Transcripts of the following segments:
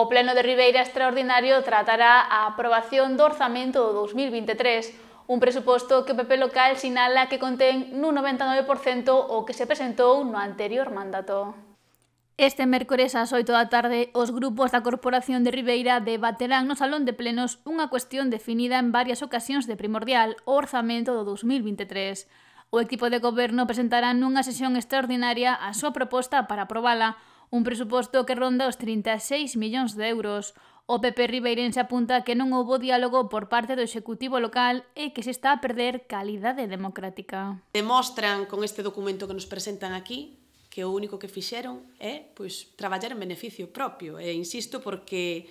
O Pleno de Ribeira Extraordinario tratará a aprobación do Orzamento do 2023, un presuposto que o PP local sinala que contén nun 99% o que se presentou no anterior mandato. Este mércores ás 8 da tarde, os grupos da Corporación de Ribeira debaterán no Salón de Plenos unha cuestión definida en varias ocasións de primordial, o orzamento do 2023. O equipo de goberno presentará nunha sesión extraordinaria a súa proposta para aprobala, un presuposto que ronda os 36 millóns de euros. O PP Ribeirense apunta que non houbo diálogo por parte do Executivo local e que se está a perder calidade democrática. Demostran con este documento que nos presentan aquí que o único que fixeron é pois, traballar en beneficio propio. E insisto porque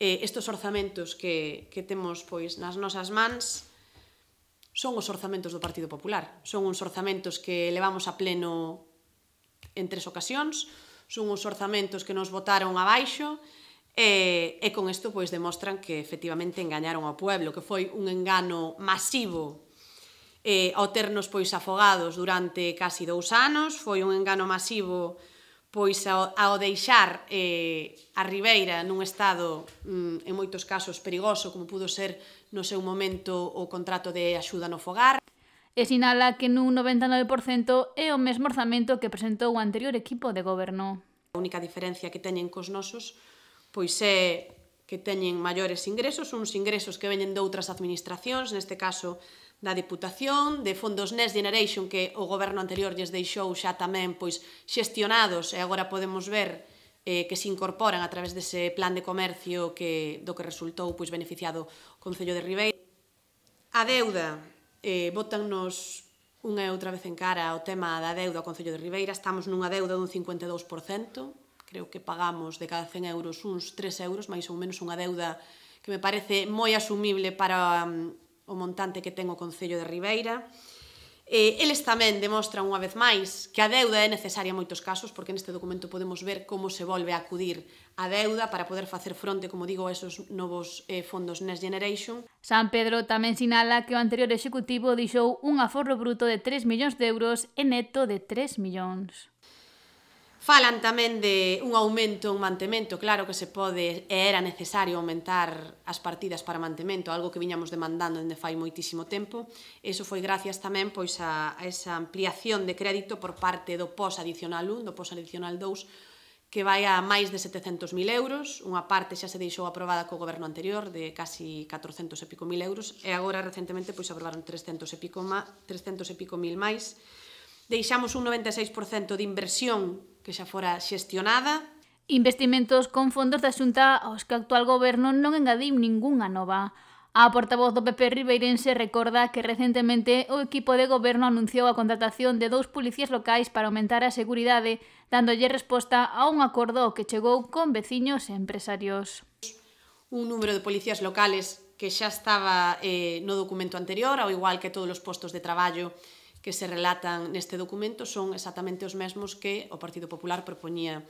eh, estes orzamentos que, que temos pois nas nosas mans son os orzamentos do Partido Popular. Son uns orzamentos que levamos a pleno en tres ocasións, son os orzamentos que nos votaron abaixo, e, e con isto pois demostran que efectivamente engañaron ao pueblo, que foi un engano masivo eh, ao ternos pois afogados durante casi dous anos, foi un engano masivo pois ao, ao deixar eh, a Ribeira nun estado mm, en moitos casos perigoso como pudo ser no seu momento o contrato de axuda no fogar e sinala que nun 99% é o mesmo orzamento que presentou o anterior equipo de goberno. A única diferencia que teñen cos nosos pois é que teñen maiores ingresos, uns ingresos que veñen de outras administracións, neste caso da Deputación, de fondos Next Generation que o goberno anterior lles deixou xa tamén pois xestionados e agora podemos ver eh, que se incorporan a través dese plan de comercio que do que resultou pois beneficiado o Concello de Ribeira. A deuda eh, botannos unha e outra vez en cara o tema da deuda ao Concello de Ribeira. Estamos nunha deuda dun 52%, creo que pagamos de cada 100 euros uns 3 euros, máis ou menos unha deuda que me parece moi asumible para um, o montante que ten o Concello de Ribeira. Eh, eles tamén demostran unha vez máis que a deuda é necesaria en moitos casos, porque neste documento podemos ver como se volve a acudir a deuda para poder facer fronte, como digo, a esos novos eh, fondos Next Generation. San Pedro tamén sinala que o anterior executivo deixou un aforro bruto de 3 millóns de euros e neto de 3 millóns. Falan tamén de un aumento, un mantemento, claro que se pode e era necesario aumentar as partidas para mantemento, algo que viñamos demandando dende fai moitísimo tempo. Eso foi gracias tamén pois a, a esa ampliación de crédito por parte do POS adicional 1, do POS adicional 2, que vai a máis de 700.000 euros, unha parte xa se deixou aprobada co goberno anterior de casi 400 e pico mil euros, e agora recentemente pois aprobaron 300 e pico, ma, 300 e pico mil máis. Deixamos un 96% de inversión que xa fora xestionada. Investimentos con fondos da Xunta aos que actual goberno non engadiu ningunha nova. A portavoz do PP Ribeirense recorda que recentemente o equipo de goberno anunciou a contratación de dous policías locais para aumentar a seguridade, dándolle resposta a un acordo que chegou con veciños e empresarios. Un número de policías locales que xa estaba eh, no documento anterior, ao igual que todos os postos de traballo que se relatan neste documento son exactamente os mesmos que o Partido Popular propoñía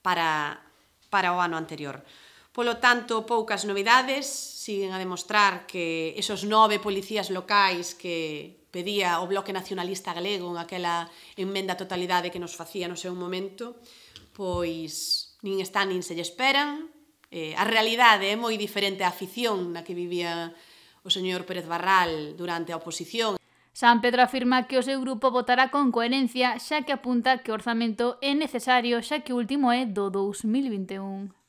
para, para o ano anterior. Polo tanto, poucas novidades, siguen a demostrar que esos nove policías locais que pedía o Bloque Nacionalista Galego en aquela enmenda totalidade que nos facía no seu momento, pois nin están nin se lle esperan. Eh, a realidade é moi diferente á afición na que vivía o señor Pérez Barral durante a oposición. San Pedro afirma que o seu grupo votará con coherencia xa que apunta que o orzamento é necesario xa que o último é do 2021.